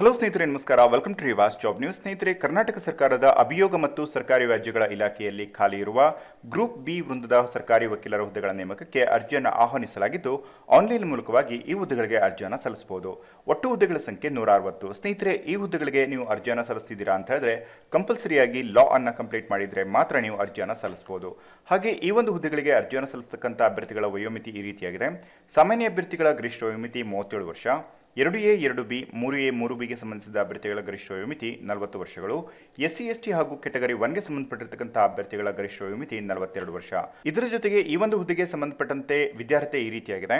hello ಸ್ನೇಹಿತರೆ ನಮಸ್ಕಾರ welcome to ರಿವಾಸ್ ಜಾಬ್ ನ್ಯೂಸ್ ಸ್ನೇಹಿತರೆ ಕರ್ನಾಟಕ ಸರ್ಕಾರದ ಅಭಿಯೋಗ ಮತ್ತು ಸರ್ಕಾರಿ ವ್ಯಾಜ್ಯಗಳ ಇಲಾಖೆಯಲ್ಲಿ ಖಾಲಿ ಇರುವ ಗ್ರೂಪ್ ಬಿ ವೃಂದದ ಸರ್ಕಾರಿ ವಕೀಲರ ಹುದ್ದೆಗಳ ನೇಮಕಕ್ಕೆ ಅರ್ಜಿಯನ್ನು ಆಹ್ವಾನಿಸಲಾಗಿದ್ದು ಆನ್ಲೈನ್ ಮೂಲಕವಾಗಿ ಈ ಹುದ್ದೆಗಳಿಗೆ ಅರ್ಜಿಯನ್ನು ಸಲ್ಲಿಸಬಹುದು ಒಟ್ಟು ಹುದ್ದೆಗಳ ಸಂಖ್ಯೆ ನೂರ ಅರವತ್ತು ಸ್ನೇಹಿತರೆ ಈ ಹುದ್ದೆಗಳಿಗೆ ನೀವು ಅರ್ಜಿಯನ್ನು ಸಲ್ಲಿಸ್ತಿದ್ದೀರಾ ಅಂತ ಹೇಳಿದ್ರೆ ಕಂಪಲ್ಸರಿಯಾಗಿ ಲಾ ಅನ್ನು ಕಂಪ್ಲೀಟ್ ಮಾಡಿದರೆ ಮಾತ್ರ ನೀವು ಅರ್ಜಿಯನ್ನು ಸಲ್ಲಿಸಬಹುದು ಹಾಗೆ ಈ ಒಂದು ಹುದ್ದೆಗಳಿಗೆ ಅರ್ಜಿಯನ್ನು ಸಲ್ಲಿಸತಕ್ಕಂಥ ಅಭ್ಯರ್ಥಿಗಳ ವಯೋಮಿತಿ ಈ ರೀತಿಯಾಗಿದೆ ಸಾಮಾನ್ಯ ಅಭ್ಯರ್ಥಿಗಳ ಗರಿಷ್ಠ ವಯೋಮಿತಿ ಮೂವತ್ತೇಳು ವರ್ಷ ಎರಡು ಎ ಎರಡು ಬಿ ಮೂರು ಎ ಮೂರು ಬಿಗೆ ಸಂಬಂಧಿಸಿದ ಅಭ್ಯರ್ಥಿಗಳ ಗರಿಷ್ಠ ವಯೋಮಿತಿ ನಲವತ್ತು ವರ್ಷಗಳು ಎಸ್ಸಿ ಎಸ್ಟಿ ಹಾಗೂ ಕೆಟಗರಿ ಒನ್ಗೆ ಸಂಬಂಧಪಟ್ಟಿರತಕ್ಕಂಥ ಅಭ್ಯರ್ಥಿಗಳ ಗರಿಷ್ಠ ವಯೋಮಿತಿ ನಲವತ್ತೆರಡು ವರ್ಷ ಇದರ ಜೊತೆಗೆ ಈ ಒಂದು ಹುದ್ದೆಗೆ ಸಂಬಂಧಪಟ್ಟಂತೆ ವಿದ್ಯಾರ್ಹತೆ ಈ ರೀತಿಯಾಗಿದೆ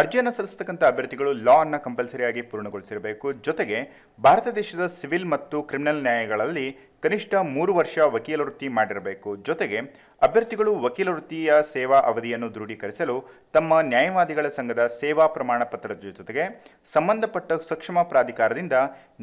ಅರ್ಜಿಯನ್ನು ಸಲ್ಲಿಸತಕ್ಕಂಥ ಅಭ್ಯರ್ಥಿಗಳು ಲಾ ಅನ್ನು ಕಂಪಲ್ಸರಿಯಾಗಿ ಪೂರ್ಣಗೊಳಿಸಿರಬೇಕು ಜೊತೆಗೆ ಭಾರತ ದೇಶದ ಸಿವಿಲ್ ಮತ್ತು ಕ್ರಿಮಿನಲ್ ನ್ಯಾಯಗಳಲ್ಲಿ ಕನಿಷ್ಠ ಮೂರು ವರ್ಷ ವಕೀಲ ವೃತ್ತಿ ಮಾಡಿರಬೇಕು ಜೊತೆಗೆ ಅಭ್ಯರ್ಥಿಗಳು ವಕೀಲ ವೃತ್ತಿಯ ಸೇವಾ ಅವಧಿಯನ್ನು ದೃಢೀಕರಿಸಲು ತಮ್ಮ ನ್ಯಾಯವಾದಿಗಳ ಸಂಘದ ಸೇವಾ ಪ್ರಮಾಣ ಪತ್ರದ ಜೊತೆಗೆ ಸಂಬಂಧಪಟ್ಟ ಸಕ್ಷಮ ಪ್ರಾಧಿಕಾರದಿಂದ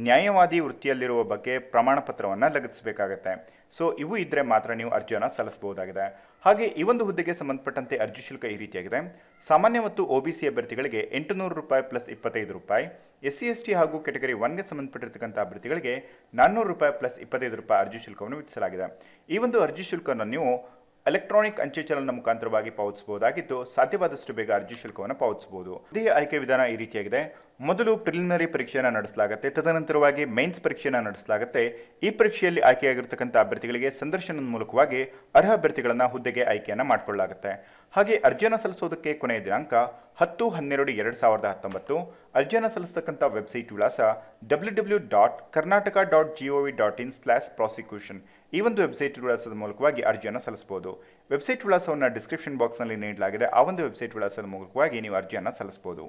ನ್ಯಾಯವಾದಿ ವೃತ್ತಿಯಲ್ಲಿರುವ ಬಗ್ಗೆ ಪ್ರಮಾಣ ಪತ್ರವನ್ನು ಲಗತ್ತಿಸಬೇಕಾಗತ್ತೆ ಸೊ ಇವು ಇದ್ದರೆ ಮಾತ್ರ ನೀವು ಅರ್ಜಿಯನ್ನು ಸಲ್ಲಿಸಬಹುದಾಗಿದೆ ಹಾಗೆ ಈ ಒಂದು ಹುದ್ದೆಗೆ ಸಂಬಂಧಪಟ್ಟಂತೆ ಅರ್ಜಿ ಶುಲ್ಕ ಈ ರೀತಿಯಾಗಿದೆ ಸಾಮಾನ್ಯ ಮತ್ತು ಒಬಿಸಿ ಅಭ್ಯರ್ಥಿಗಳಿಗೆ ಎಂಟುನೂರು ರೂಪಾಯಿ ಪ್ಲಸ್ ಇಪ್ಪತ್ತೈದು ರೂಪಾಯಿ ಎಸ್ ಸಿ ಎಸ್ ಟಿ ಹಾಗೂ ಕೆಟಗರಿ ಒನ್ಗೆ ಸಂಬಂಧಪಟ್ಟಿರತಕ್ಕಂಥ ಅಭ್ಯರ್ಥಿಗಳಿಗೆ ನಾನ್ನೂರು ರೂಪಾಯಿ ಪ್ಲಸ್ ಇಪ್ಪತ್ತೈದು ರೂಪಾಯಿ ಅರ್ಜಿ ಶುಲ್ಕವನ್ನು ವಿಧಿಸಲಾಗಿದೆ ಈ ಒಂದು ಅರ್ಜಿ ಶುಲ್ಕವನ್ನು ನೀವು ಎಲೆಕ್ಟ್ರಾನಿಕ್ ಅಂಚೆ ಚಲನ ಮುಖಾಂತರವಾಗಿ ಪಾವತಿಸಬಹುದಾಗಿದ್ದು ಸಾಧ್ಯವಾದಷ್ಟು ಬೇಗ ಅರ್ಜಿ ಶುಲ್ಕವನ್ನು ಪಾವತಿಸಬಹುದು ಅದೇ ಆಯ್ಕೆ ವಿಧಾನ ಈ ರೀತಿಯಾಗಿದೆ ಮೊದಲು ಪ್ರಿಲಿಮಿನರಿ ಪರೀಕ್ಷೆಯನ್ನು ನಡೆಸಲಾಗುತ್ತೆ ತದನಂತರವಾಗಿ ಮೈನ್ಸ್ ಪರೀಕ್ಷೆಯನ್ನು ನಡೆಸಲಾಗುತ್ತೆ ಈ ಪರೀಕ್ಷೆಯಲ್ಲಿ ಆಯ್ಕೆಯಾಗಿರ್ತಕ್ಕಂಥ ಅಭ್ಯರ್ಥಿಗಳಿಗೆ ಸಂದರ್ಶನದ ಮೂಲಕವಾಗಿ ಅರ್ಹ ಅಭ್ಯರ್ಥಿಗಳನ್ನು ಹುದ್ದೆಗೆ ಆಯ್ಕೆಯನ್ನು ಮಾಡಿಕೊಳ್ಳಲಾಗುತ್ತೆ ಹಾಗೆ ಅರ್ಜಿಯನ್ನು ಸಲ್ಲಿಸೋದಕ್ಕೆ ಕೊನೆಯ ದಿನಾಂಕ ಹತ್ತು ಹನ್ನೆರಡು ಎರಡು ಸಾವಿರದ ಹತ್ತೊಂಬತ್ತು ಅರ್ಜಿಯನ್ನು ಸಲ್ಲಿಸತಕ್ಕಂಥ ವೆಬ್ಸೈಟ್ ವಿಳಾಸ W W dot Karnataka dot G O V dot in slash prosecution ಈ ಒಂದು ವೆಬ್ಸೈಟ್ ವಿಳಾಸದ ಮೂಲಕವಾಗಿ ಅರ್ಜಿಯನ್ನು ಸಲ್ಲಿಸಬಹುದು ವೆಬ್ಸೈಟ್ ವಿಳಾಸವನ್ನು ಡಿಸ್ಕ್ರಿಪ್ಷನ್ ಬಾಕ್ಸ್ನಲ್ಲಿ ನೀಡಲಾಗಿದೆ ಆ ಒಂದು ವೆಬ್ಸೈಟ್ ವಿಳಾಸದ ಮೂಲಕವಾಗಿ ನೀವು ಅರ್ಜಿಯನ್ನು ಸಲ್ಲಿಸಬಹುದು